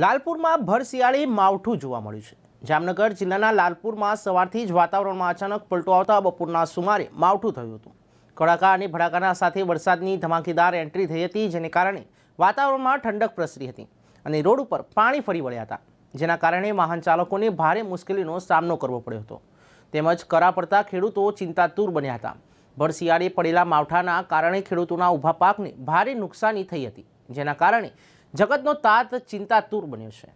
લાલપુરમાં ભરશિયાળી માવઠું જોવા મળ્યું છે જામનગર જિલ્લાના લાલપુરમાં સવારથી જ વાતાવરણમાં અચાનક પલટો આવતા બપોરના સુમારે માવઠું થયું હતું કડાકા અને ભડાકાના સાથે વરસાદની ધમાકેદાર એન્ટ્રી થઈ હતી જેને કારણે વાતાવરણમાં ઠંડક પ્રસરી હતી અને રોડ ઉપર પાણી ફરી વળ્યા હતા જેના કારણે વાહન ચાલકોને ભારે મુશ્કેલીનો સામનો કરવો પડ્યો હતો તેમજ કરા પડતા ખેડૂતો ચિંતાતુર બન્યા હતા ભરશિયાળે પડેલા માવઠાના કારણે ખેડૂતોના ઊભા પાકને ભારે નુકસાની થઈ હતી જેના કારણે જગતનો તાત ચિંતાતુર બન્યો છે